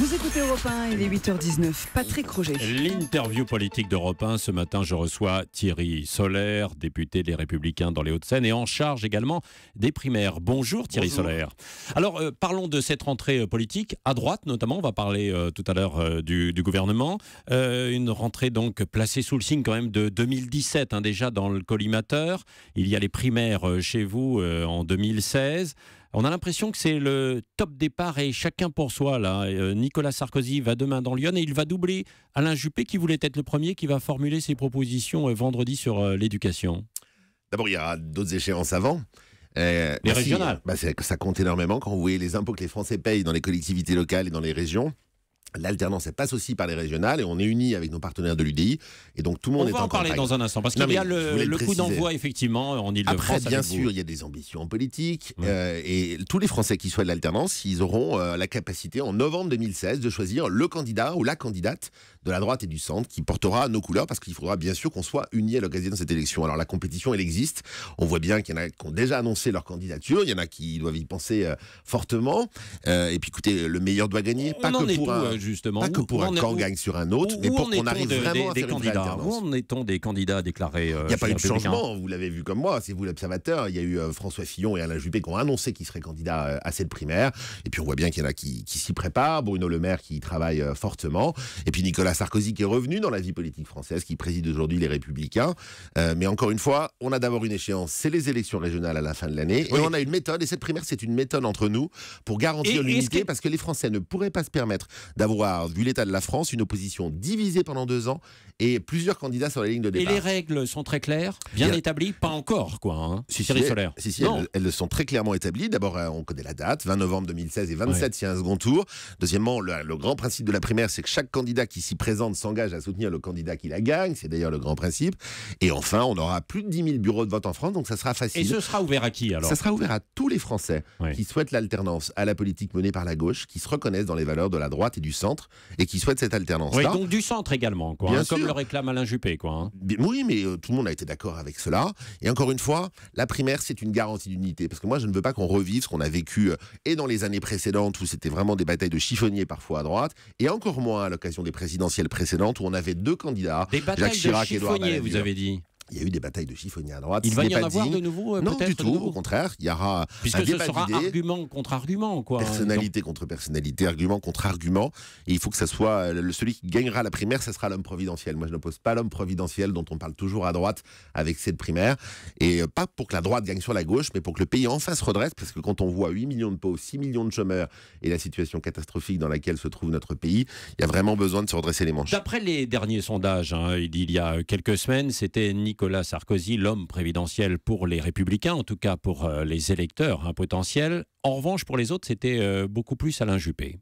Vous écoutez Europe 1, il est 8h19. Patrick Roger. L'interview politique d'Europe 1, ce matin, je reçois Thierry Solaire, député des Républicains dans les Hauts-de-Seine et en charge également des primaires. Bonjour Thierry Solaire. Alors, euh, parlons de cette rentrée euh, politique, à droite notamment, on va parler euh, tout à l'heure du, gouvernement. une rentrée donc placée sous le signe quand même de 2017, hein, déjà dans le collimateur. Il y a les primaires chez vous en 2016. On a l'impression que c'est le top départ et chacun pour soi. Là. Euh, Nicolas Sarkozy va demain dans Lyon et il va doubler Alain Juppé qui voulait être le premier qui va formuler ses propositions euh, vendredi sur euh, l'éducation. D'abord, il y a d'autres échéances avant. les régionales. Bah, ça compte énormément quand vous voyez les impôts que les Français payent dans les collectivités locales et dans les régions. L'alternance, passe aussi par les régionales et on est unis avec nos partenaires de l'UDI. Et donc tout le monde on est va en, parler dans un instant parce qu'il y a le, coup d'envoi effectivement en Après, bien sûr, il y a des ambitions politiques euh, et tous les Français qui souhaitent l'alternance, ils auront euh, la capacité en novembre 2016 de choisir le candidat ou la candidate de la droite et du centre qui portera nos couleurs parce qu'il faudra bien sûr qu'on soit unis à l'occasion de cette élection. Alors la compétition, elle existe. On voit bien qu'il y en a qui ont déjà annoncé leur candidature, il y en a qui doivent y penser euh, fortement. Euh, et puis écoutez, le meilleur doit gagner, euh, pas que pour un, justement. pour camp gagne sur un autre, mais pour qu'on arrive vraiment à faire des candidats. Une où en est-on des candidats déclarés Il n'y a pas eu de changement, vous l'avez vu comme moi, c'est vous l'observateur. Il y a eu François Fillon et Alain Juppé qui ont annoncé qu'ils seraient candidats à cette primaire. Et puis on voit bien qu'il y en a qui, s'y préparent, Bruno Le Maire qui travaille fortement, et puis Nicolas Sarkozy qui est revenu dans la vie politique française, qui préside aujourd'hui les Républicains. Euh, mais encore une fois, on a d'abord une échéance, c'est les élections régionales à la fin de l'année. Et on a une méthode, et cette primaire, c'est une méthode entre nous pour garantir l'unité, parce que les Français ne pourraient pas se permettre d'avoir, vu l'état de la France, une opposition divisée pendant deux ans et plusieurs candidats sur la ligne de départ. Et les règles sont très claires, bien établies, pas encore, quoi. Hein, si, Solaire. Si, si elles, sont très clairement établies. D'abord, euh, on connaît la date, 20 novembre 2016 et 27, c'est un second tour. Deuxièmement, le, le grand principe de la primaire, c'est que chaque candidat qui s'y présente s'engage à soutenir le candidat qui la gagne. C'est d'ailleurs le grand principe. Et enfin, on aura plus de 10 000 bureaux de vote en France, donc ça sera facile. Et ce sera ouvert à qui alors Ça sera ouvert à tous les Français qui souhaitent l'alternance à la politique menée par la gauche, qui se reconnaissent dans les valeurs de la droite et du centre et qui souhaitent cette alternance. Oui, donc du centre également, quoi, hein, comme le réclame Alain Juppé. Quoi, hein. Oui, mais euh, tout le monde a été d'accord avec cela. Et encore une fois, la primaire, c'est une garantie d'unité. Parce que moi, je ne veux pas qu'on revive ce qu'on a vécu euh, et dans les années précédentes où c'était vraiment des batailles de chiffonniers parfois à droite, et encore moins à l'occasion des présidents présidentielle précédente où on avait deux candidats, Jacques Chirac et Vous hein. avez dit. Il y a eu des batailles de chiffonniers à droite. Il va y en avoir de nouveau euh, Non, du tout. Au contraire, il y aura. Euh, Puisque un ce sera argument contre argument, quoi. Personnalité contre personnalité, argument contre argument. Et il faut que ça soit euh, celui qui gagnera la primaire, ce sera l'homme providentiel. Moi, je n'oppose pas l'homme providentiel dont on parle toujours à droite avec cette primaire. Et pas pour que la droite gagne sur la gauche, mais pour que le pays enfin se redresse, parce que quand on voit 8 millions de pauvres, 6 millions de chômeurs et la situation catastrophique dans laquelle se trouve notre pays, il y a vraiment besoin de se redresser les manches. D'après les derniers sondages, hein, il y a quelques semaines, c'était Nicolas Sarkozy, l'homme présidentiel pour les républicains, en tout cas pour euh, les électeurs hein, potentiels. En revanche, pour les autres, c'était euh, beaucoup plus Alain Juppé.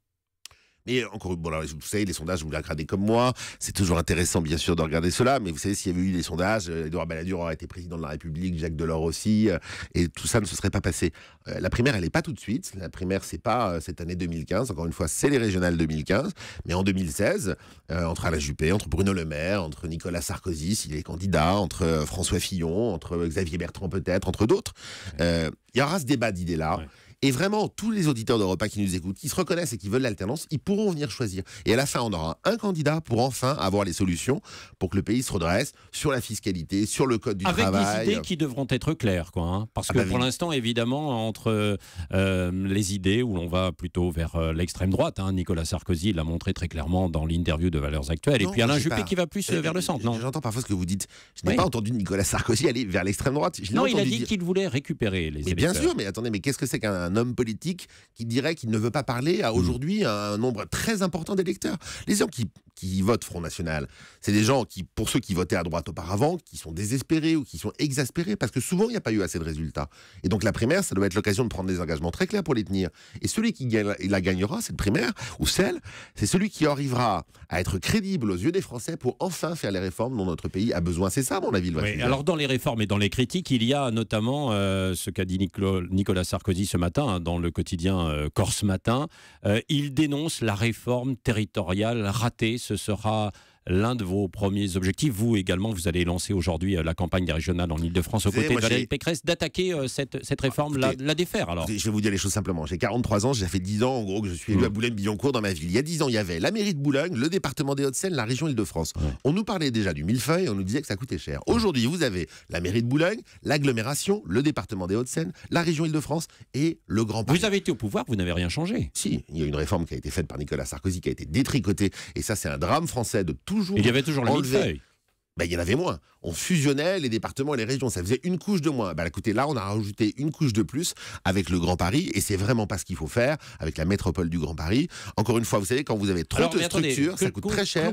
Mais encore, bon, alors, vous savez, les sondages, vous les regardez comme moi. C'est toujours intéressant, bien sûr, de regarder cela. Mais vous savez, s'il y avait eu les sondages, Edouard euh, Balladur aurait été président de la République, Jacques Delors aussi, euh, et tout ça ne se serait pas passé. Euh, la primaire, elle n'est pas tout de suite. La primaire, c'est pas cette année 2015. Encore une fois, c'est les régionales 2015. Mais en 2016, entre Alain Juppé, entre Bruno Le Maire, entre Nicolas Sarkozy, s'il est candidat, entre François Fillon, entre Xavier Bertrand peut-être, entre d'autres, il y aura ce débat d'idées-là. Et vraiment, tous les auditeurs d'Europa qui nous écoutent, qui se reconnaissent et qui veulent l'alternance, ils pourront venir choisir. Et à la fin, on aura un candidat pour enfin avoir les solutions pour que le pays se redresse sur la fiscalité, sur le code du travail. Avec des idées qui devront être claires, quoi. Hein. Parce ah que bah pour l'instant, évidemment, entre euh, les idées où l'on va plutôt vers euh, l'extrême droite, hein, Nicolas Sarkozy l'a montré très clairement dans l'interview de Valeurs Actuelles, et puis Alain Juppé qui va plus euh, vers le centre. Non, j'entends parfois ce que vous dites. Je n'ai pas entendu Nicolas Sarkozy aller vers l'extrême droite. non, il a dit qu'il voulait récupérer les. Mais bien sûr, mais attendez, mais qu'est-ce que c'est qu'un un homme politique qui dirait qu'il ne veut pas parler à mmh. aujourd'hui un nombre très important d'électeurs. Les gens qui, qui votent Front National, c'est des gens qui, pour ceux qui votaient à droite auparavant, qui sont désespérés ou qui sont exaspérés parce que souvent il n'y a pas eu assez de résultats. Et donc la primaire, ça doit être l'occasion de prendre des engagements très clairs pour les tenir. Et celui qui la gagnera, cette primaire, ou celle, c'est celui qui arrivera à être crédible aux yeux des Français pour enfin faire les réformes dont notre pays a besoin. C'est ça, mon avis, le Alors dans les réformes et dans les critiques, il y a notamment euh, ce qu'a dit Nicolas Sarkozy ce matin Hein, dans le quotidien euh, Corse Matin. Euh, il dénonce la réforme territoriale ratée. Ce sera l'un de vos premiers objectifs. Vous également, vous allez lancer aujourd'hui euh, la campagne des régionales en Ile-de-France aux côtés de Valérie Pécresse, d'attaquer euh, cette, ah, réforme, la, défaire alors. Je vais vous dire les choses simplement. J'ai 43 ans, j'ai fait 10 ans en gros que je suis élu à mm. Boulogne-Billancourt dans ma ville. Il y a 10 ans, il y avait la mairie de Boulogne, le département des Hauts-de-Seine, la région Ile-de-France. On nous parlait déjà du millefeuille, on nous disait que ça coûtait cher. Aujourd'hui, vous avez la mairie de Boulogne, l'agglomération, le département des Hauts-de-Seine, la région Ile-de-France et le Grand Paris. Vous avez été au pouvoir, vous n'avez rien changé. Si, il y a une réforme qui a été faite par Nicolas Sarkozy qui a été détricotée et ça c'est un drame français de tout il y avait toujours le ben, il y en avait moins. On fusionnait les départements et les régions, ça faisait une couche de moins. Ben, écoutez, là, on a rajouté une couche de plus avec le Grand Paris, et c'est vraiment pas ce qu'il faut faire avec la métropole du Grand Paris. Encore une fois, vous savez, quand vous avez trop de structures, ça coûte très cher.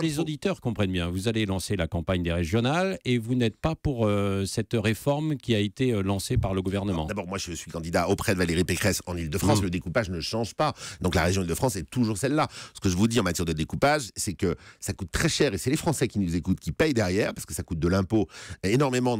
les auditeurs comprennent bien. Vous allez lancer la campagne des régionales, et vous n'êtes pas pour euh, cette réforme qui a été euh, lancée par le gouvernement. D'abord, moi, je suis candidat auprès de Valérie Pécresse en Ile-de-France. Mmh. Le découpage ne change pas. Donc la région Ile-de-France est toujours celle-là. Ce que je vous dis en matière de découpage, c'est que ça coûte très cher, et c'est les Français qui nous écoutent qui payent derrière, parce que ça coûte de l'impôt énormément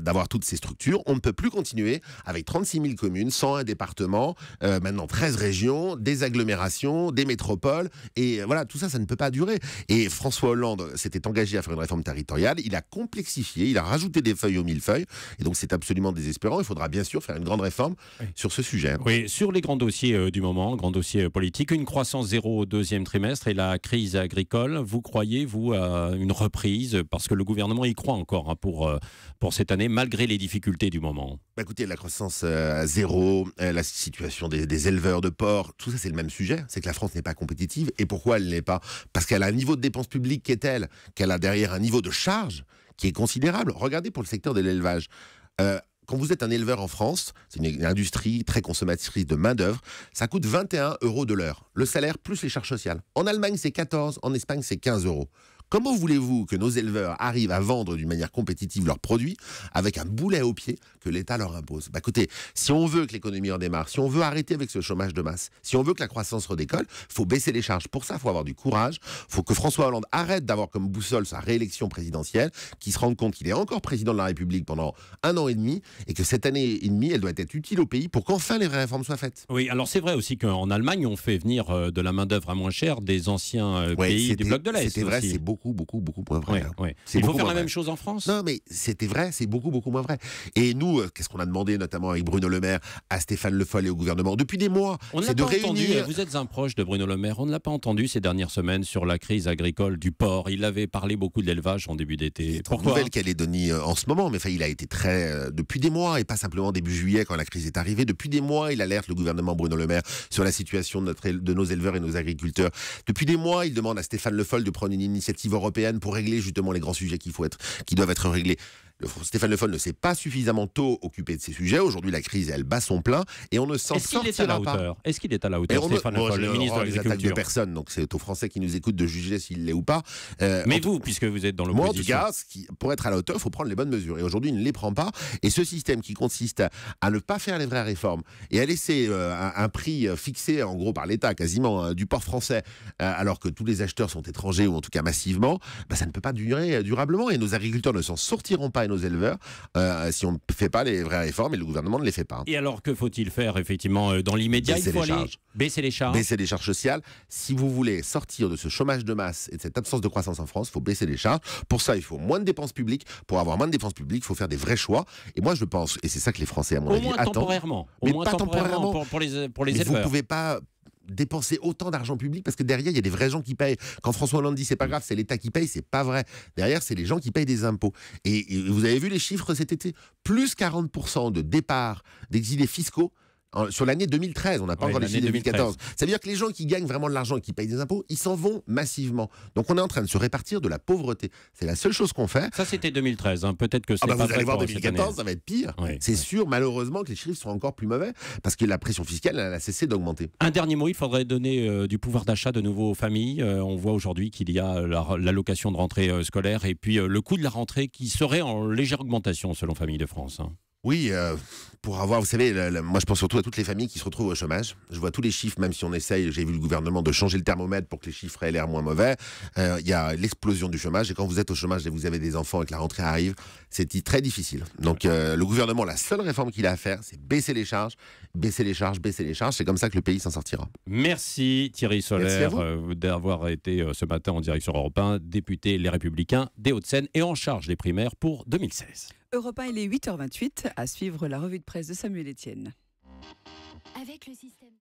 d'avoir toutes ces structures, on ne peut plus continuer avec 36 000 communes, 101 départements, département, euh, maintenant 13 régions, des agglomérations, des métropoles, et euh, voilà, tout ça, ça ne peut pas durer. Et François Hollande s'était engagé à faire une réforme territoriale, il a complexifié, il a rajouté des feuilles aux mille feuilles, et donc c'est absolument désespérant, il faudra bien sûr faire une grande réforme sur ce sujet. Oui, sur les grands dossiers euh, du moment, grands dossiers politiques, une croissance zéro au deuxième trimestre et la crise agricole, vous croyez, vous, à une reprise parce que le gouvernement y croit encore hein, pour, euh, pour cette année, malgré les difficultés du moment bah, Écoutez, la croissance euh, à zéro, euh, la situation des, éleveurs de porcs, tout ça c'est le même sujet, c'est que la France n'est pas compétitive. Et pourquoi elle n'est pas Parce qu'elle a un niveau de dépenses publiques qui est tel qu'elle a derrière un niveau de charge qui est considérable. Regardez pour le secteur de l'élevage. quand vous êtes un éleveur en France, c'est une industrie très consommatrice de main-d'œuvre, ça coûte 21 euros de l'heure, le salaire plus les charges sociales. En Allemagne, c'est 14, en Espagne, c'est 15 euros. Comment voulez-vous que nos éleveurs arrivent à vendre d'une manière compétitive leurs produits avec un boulet au pied que l'État leur impose Bah écoutez, si on veut que l'économie redémarre, si on veut arrêter avec ce chômage de masse, si on veut que la croissance redécolle, faut baisser les charges. Pour ça, il faut avoir du courage. Faut que François Hollande arrête d'avoir comme boussole sa réélection présidentielle, qu'il se rende compte qu'il est encore président de la République pendant un an et demi et que cette année et demie, elle doit être utile au pays pour qu'enfin les vraies réformes soient faites. Oui, alors c'est vrai aussi qu'en Allemagne, on fait venir euh, de la main d'œuvre à moins cher des anciens euh, pays du bloc de l'Est. C'est vrai, c'est beaucoup, beaucoup, beaucoup moins vrai. Hein. Il faut faire la même chose en France. Non, mais c'était vrai, c'est beaucoup, beaucoup moins vrai. Et nous, euh, qu'est-ce qu'on a demandé, notamment avec Bruno Le Maire, à Stéphane Le Foll et au gouvernement depuis des mois On c'est de pas entendu. Vous êtes un proche de Bruno Le Maire. On ne l'a pas entendu ces dernières semaines sur la crise agricole du porc. Il avait parlé beaucoup de l'élevage en début d'été. Pourquoi nouvelle donnée euh, en ce moment, mais il a été très euh, depuis des mois et pas simplement début juillet quand la crise est arrivée. Depuis des mois, il alerte le gouvernement Bruno Le Maire sur la situation de, notre, de nos éleveurs et nos agriculteurs. Depuis des mois, il demande à Stéphane Le Foll de prendre une initiative européenne pour régler justement les grands sujets qui doivent être réglés. Stéphane Le Foll ne s'est pas suffisamment tôt occupé de ces sujets. Aujourd'hui, la crise, elle bat son plein et on ne s'en sortira est à la hauteur Est-ce qu'il est à la hauteur, Stéphane Le oh, Foll, le ministre de oh, l'Agriculture de personne, donc c'est aux Français qui nous écoutent de juger s'il l'est ou pas. Euh, Mais vous, puisque vous êtes dans le Moi, en tout cas, qui, pour être à la hauteur, il faut prendre les bonnes mesures. Et aujourd'hui, il ne les prend pas. Et ce système qui consiste à ne pas faire les vraies réformes et à laisser euh, un, prix fixé, en gros, par l'État, quasiment, hein, du port français, euh, alors que tous les acheteurs sont étrangers ou en tout cas massivement, bah, ça ne peut pas durer durablement. Et nos agriculteurs ne s'en sortiront pas nos éleveurs euh, si on ne fait pas les vraies réformes et le gouvernement ne les fait pas. Et alors que faut-il faire effectivement euh, dans l'immédiat Il faut les aller baisser les charges. Baisser les charges sociales. Si vous voulez sortir de ce chômage de masse et de cette absence de croissance en France, il faut baisser les charges. Pour ça, il faut moins de dépenses publiques. Pour avoir moins de dépenses publiques, il faut faire des vrais choix. Et moi, je pense, et c'est ça que les Français, à mon au avis, moins attendent. temporairement. mais pas temporairement. Pour, les, pour les éleveurs. Vous ne pouvez pas dépenser autant d'argent public parce que derrière, il y a des vrais gens qui payent. Quand François Hollande dit c'est pas grave, c'est l'État qui paye, c'est pas vrai. Derrière, c'est les gens qui payent des impôts. Et, vous avez vu les chiffres cet été Plus 40% de départ d'exilés fiscaux sur l'année 2013, on n'a pas encore les 2014. Ça veut dire que les gens qui gagnent vraiment de l'argent et qui payent des impôts, ils s'en vont massivement. Donc on est en train de se répartir de la pauvreté. C'est la seule chose qu'on fait. Ça c'était 2013. Hein. Peut-être que ah c'est bah, pas vous allez 2014, ça va être pire. c'est sûr, malheureusement que les chiffres seront encore plus mauvais parce que la pression fiscale elle a cessé d'augmenter. Un dernier mot, il faudrait donner euh, du pouvoir d'achat de nouveau aux familles. Euh, on voit aujourd'hui qu'il y a euh, l'allocation de rentrée scolaire et puis le coût de la rentrée qui serait en légère augmentation selon Famille de France. Hein. Oui, euh, pour avoir, vous savez, moi je pense surtout à toutes les familles qui se retrouvent au chômage. Je vois tous les chiffres, même si on essaye, j'ai vu le gouvernement de changer le thermomètre pour que les chiffres aient l'air moins mauvais. Euh, il y a l'explosion du chômage, et quand vous êtes au chômage et vous avez des enfants et que la rentrée arrive, c'est très difficile. Donc euh, le gouvernement, la seule réforme qu'il a à faire, c'est baisser les charges, baisser les charges, baisser les charges. C'est comme ça que le pays s'en sortira. Merci Thierry Solaire d'avoir été ce matin en direction européen, député Les Républicains des Hauts-de-Seine et en charge des primaires pour 2016. Europe 1, il est 8h28. À suivre la revue de presse de Samuel Etienne. Avec le système.